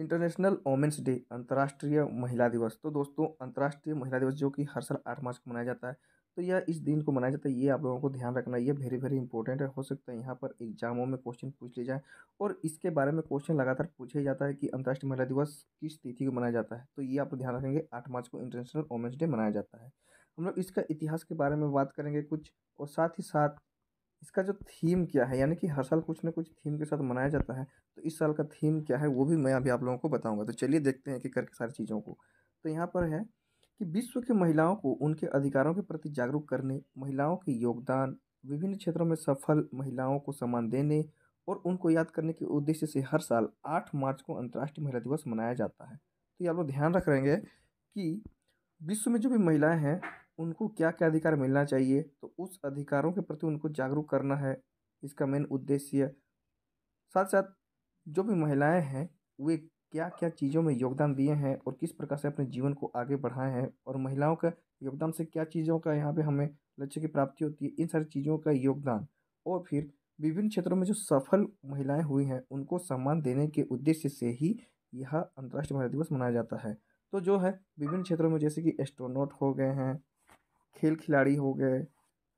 international women's day अंतर्राष्ट्रीय महिला दिवस तो दोस्तों अंतर्राष्ट्रीय महिला दिवस जो कि हर साल आठ मार्च को मनाया जाता है तो यह इस दिन को मनाया जाता है ये आप लोगों को ध्यान रखना ये वेरी वेरी इंपॉर्टेंट है हो सकता है यहाँ पर एग्जामों में क्वेश्चन पूछ लिया जाए और इसके बारे में क्वेश्चन लगातार पूछा जाता है कि अंतर्राष्ट्रीय महिला दिवस किस तिथि को मनाया जाता है तो ये आप ध्यान रखेंगे आठ मार्च को इंटरनेशनल वोमेंस डे मनाया जाता है हम लोग इसका इतिहास के बारे में बात करेंगे कुछ और साथ ही साथ इसका जो थीम क्या है यानी कि हर साल कुछ ना कुछ थीम के साथ मनाया जाता है तो इस साल का थीम क्या है वो भी मैं अभी आप लोगों को बताऊंगा तो चलिए देखते हैं कि करके सारी चीज़ों को तो यहाँ पर है कि विश्व की महिलाओं को उनके अधिकारों के प्रति जागरूक करने महिलाओं के योगदान विभिन्न क्षेत्रों में सफल महिलाओं को सम्मान देने और उनको याद करने के उद्देश्य से हर साल आठ मार्च को अंतर्राष्ट्रीय महिला दिवस मनाया जाता है तो ये आप लोग ध्यान रख रहेंगे कि विश्व में जो भी महिलाएँ हैं उनको क्या क्या अधिकार मिलना चाहिए तो उस अधिकारों के प्रति उनको जागरूक करना है इसका मेन उद्देश्य साथ साथ जो भी महिलाएं हैं वे क्या क्या चीज़ों में योगदान दिए हैं और किस प्रकार से अपने जीवन को आगे बढ़ाए हैं और महिलाओं का योगदान से क्या चीज़ों का यहाँ पे हमें लक्ष्य की प्राप्ति होती है इन सारी चीज़ों का योगदान और फिर विभिन्न क्षेत्रों में जो सफल महिलाएं हुई हैं उनको सम्मान देने के उद्देश्य से ही यह अंतर्राष्ट्रीय महिला दिवस मनाया जाता है तो जो है विभिन्न क्षेत्रों में जैसे कि एस्ट्रोनॉट हो गए हैं खेल खिलाड़ी हो गए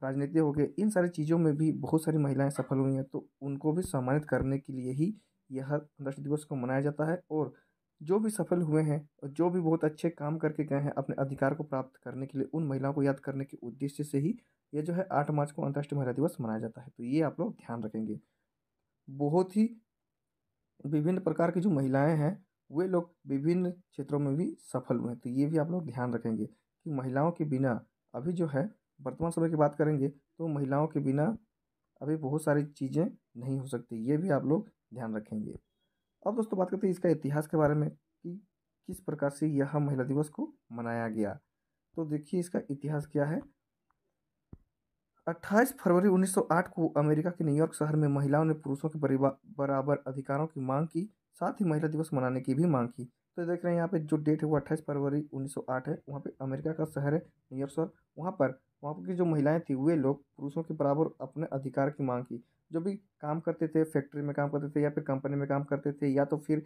राजनीति हो गए इन सारी चीज़ों में भी बहुत सारी महिलाएँ सफल हुई हैं तो उनको भी सम्मानित करने के लिए ही यह अंतर्राष्ट्रीय दिवस को मनाया जाता है और जो भी सफल हुए हैं और जो भी बहुत अच्छे काम करके गए हैं अपने अधिकार को प्राप्त करने के लिए उन महिलाओं को याद करने के उद्देश्य से ही यह जो है आठ मार्च को अंतर्राष्ट्रीय महिला दिवस मनाया जाता है तो ये आप लोग ध्यान रखेंगे बहुत ही विभिन्न प्रकार की जो महिलाएं हैं वे लोग विभिन्न क्षेत्रों में भी सफल हुए हैं तो ये भी आप लोग ध्यान रखेंगे कि महिलाओं के बिना अभी जो है वर्तमान समय की बात करेंगे तो महिलाओं के बिना अभी बहुत सारी चीज़ें नहीं हो सकती ये भी आप लोग ध्यान रखेंगे अब दोस्तों बात करते हैं इसका इतिहास के बारे में कि किस प्रकार से यह महिला दिवस को मनाया गया तो देखिए इसका इतिहास क्या है 28 फरवरी 1908 को अमेरिका के न्यूयॉर्क शहर में महिलाओं ने पुरुषों के बराबर अधिकारों की मांग की साथ ही महिला दिवस मनाने की भी मांग की तो देख रहे हैं यहाँ पे जो डेट है वो अट्ठाईस फरवरी 1908 है वहाँ पे अमेरिका का शहर है न्यूयॉर्क शहर वहाँ पर वहाँ की जो महिलाएं थी वे लोग पुरुषों के बराबर अपने अधिकार की मांग की जो भी काम करते थे फैक्ट्री में काम करते थे या फिर कंपनी में काम करते थे या तो फिर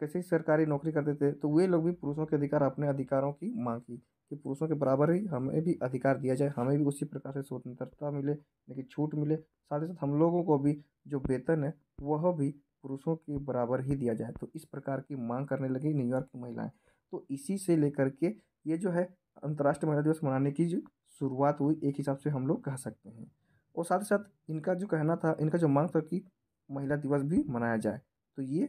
किसी सरकारी नौकरी करते थे तो वे लोग भी पुरुषों के अधिकार अपने अधिकारों की मांग की कि पुरुषों के बराबर ही हमें भी अधिकार दिया जाए हमें भी उसी प्रकार से स्वतंत्रता मिले लेकिन छूट मिले साथ ही साथ हम लोगों को भी जो वेतन है वह भी पुरुषों के बराबर ही दिया जाए तो इस प्रकार की मांग करने लगी न्यूयॉर्क की महिलाएँ तो इसी से लेकर के ये जो है अंतर्राष्ट्रीय महिला दिवस मनाने की जो शुरुआत हुई एक हिसाब से हम लोग कह सकते हैं और साथ ही साथ इनका जो कहना था इनका जो मांग था कि महिला दिवस भी मनाया जाए तो ये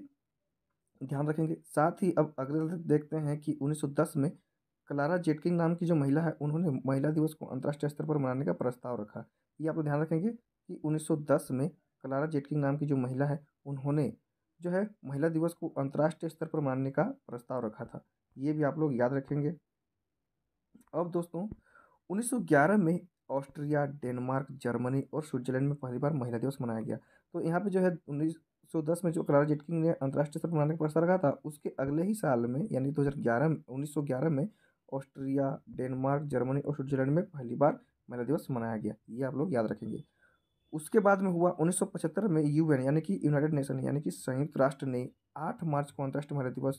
ध्यान रखेंगे साथ ही अब अगले देखते हैं कि 1910 में कलारा जेटकिंग नाम की जो महिला है उन्होंने महिला दिवस को अंतर्राष्ट्रीय स्तर पर मनाने का प्रस्ताव रखा ये आप लोग ध्यान रखेंगे कि 1910 में कलारा जेटकिंग नाम की जो महिला है उन्होंने जो है महिला दिवस को अंतर्राष्ट्रीय स्तर पर मानने का प्रस्ताव रखा था ये भी आप लोग याद रखेंगे अब दोस्तों 1911 में ऑस्ट्रिया डेनमार्क जर्मनी और स्विट्जरलैंड में पहली बार महिला दिवस मनाया गया तो यहाँ पे जो है 1910 में जो कलारा जेटकिंग ने अंतर्राष्ट्रीय स्तर पर मनाने का प्रस्ताव रखा था उसके अगले ही साल में यानी दो हज़ार में ऑस्ट्रिया डेनमार्क जर्मनी और स्विट्जरलैंड में पहली बार महिला दिवस मनाया गया ये आप लोग याद रखेंगे उसके बाद में हुआ 1975 में यूएन यानी कि यूनाइटेड नेशन यानी कि संयुक्त राष्ट्र ने 8 मार्च को अंतर्राष्ट्रीय महिला दिवस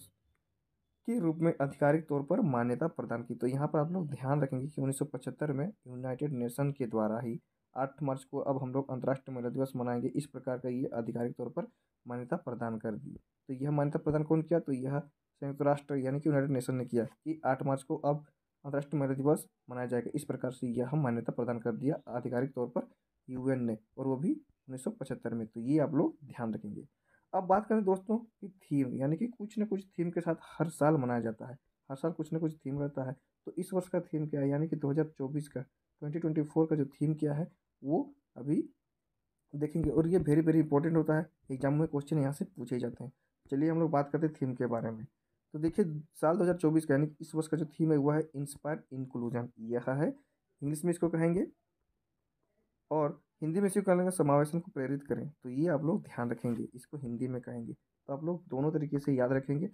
के रूप में आधिकारिक तौर पर मान्यता प्रदान की तो यहाँ पर आप लोग ध्यान रखेंगे कि 1975 में यूनाइटेड नेशन के द्वारा ही 8 मार्च को अब हम लोग अंतर्राष्ट्रीय महिला दिवस मनाएंगे इस प्रकार का ये आधिकारिक तौर पर मान्यता प्रदान कर दी तो यह मान्यता प्रदान कौन किया तो यह संयुक्त राष्ट्र यानी कि यूनाइटेड नेशन ने किया कि आठ मार्च को अब अंतर्राष्ट्रीय महिला दिवस मनाया जाएगा इस प्रकार से यह मान्यता प्रदान कर दिया आधिकारिक तौर पर यूएन ने और वो भी उन्नीस में तो ये आप लोग ध्यान रखेंगे अब बात करें दोस्तों कि थीम यानी कि कुछ ना कुछ थीम के साथ हर साल मनाया जाता है हर साल कुछ ना कुछ थीम रहता है तो इस वर्ष का थीम क्या है यानी कि 2024 का 2024 का जो थीम क्या है वो अभी देखेंगे और ये वेरी वेरी इंपॉर्टेंट होता है एग्जाम में क्वेश्चन यहाँ से पूछे जाते हैं चलिए हम लोग बात करते हैं थीम के बारे में तो देखिए साल 2024 का यानी इस वर्ष का जो थीम है वह है इंस्पायर इंक्लूजन यह है इंग्लिश में इसको कहेंगे और हिंदी में इसी कहने का समावेशन को प्रेरित करें तो ये आप लोग ध्यान रखेंगे इसको हिंदी में कहेंगे तो आप लोग दोनों तरीके से याद रखेंगे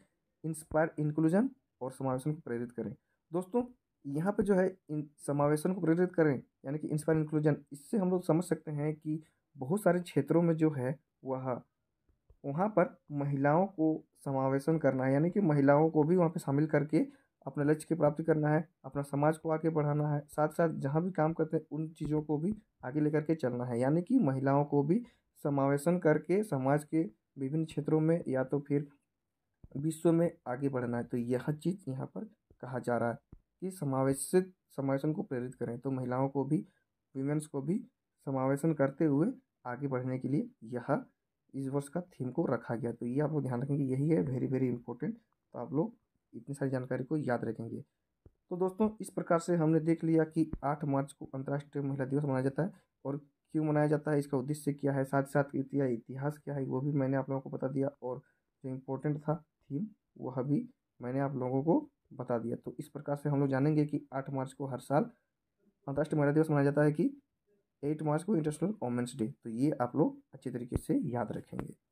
इंस्पायर इंक्लूजन और समावेशन को प्रेरित करें दोस्तों यहाँ पे जो है इन समावेशन को प्रेरित करें यानी कि इंस्पायर इंक्लूजन इससे हम लोग समझ सकते हैं कि बहुत सारे क्षेत्रों में जो है वह वहाँ पर महिलाओं को समावेशन करना है यानी कि महिलाओं को भी वहाँ पर शामिल करके अपने लक्ष्य की प्राप्ति करना है अपना समाज को आगे बढ़ाना है साथ साथ जहाँ भी काम करते हैं उन चीज़ों को भी आगे लेकर के चलना है यानी कि महिलाओं को भी समावेशन करके समाज के विभिन्न क्षेत्रों में या तो फिर विश्व में आगे बढ़ना है तो यह चीज़ यहाँ पर कहा जा रहा है कि समावेशित समावेशन को प्रेरित करें तो महिलाओं को भी वीमेंस को भी समावेशन करते हुए आगे बढ़ने के लिए यह इस वर्ष का थीम को रखा गया तो ये आप लोग ध्यान रखेंगे यही है वेरी वेरी इंपॉर्टेंट तो आप लोग इतनी सारी जानकारी को याद रखेंगे तो दोस्तों इस प्रकार से हमने देख लिया कि आठ मार्च को अंतर्राष्ट्रीय महिला दिवस मनाया जाता है और क्यों मनाया जाता है इसका उद्देश्य क्या है साथ साथ इतिहास इतिहास क्या है वो भी मैंने आप लोगों को बता दिया और जो इम्पोर्टेंट था थीम वह भी मैंने आप लोगों को बता दिया तो इस प्रकार से हम लोग जानेंगे कि आठ मार्च को हर साल अंतर्राष्ट्रीय महिला दिवस मनाया जाता है कि एट मार्च को इंटरनेशनल वोमेंस डे तो ये आप लोग अच्छे तरीके से याद रखेंगे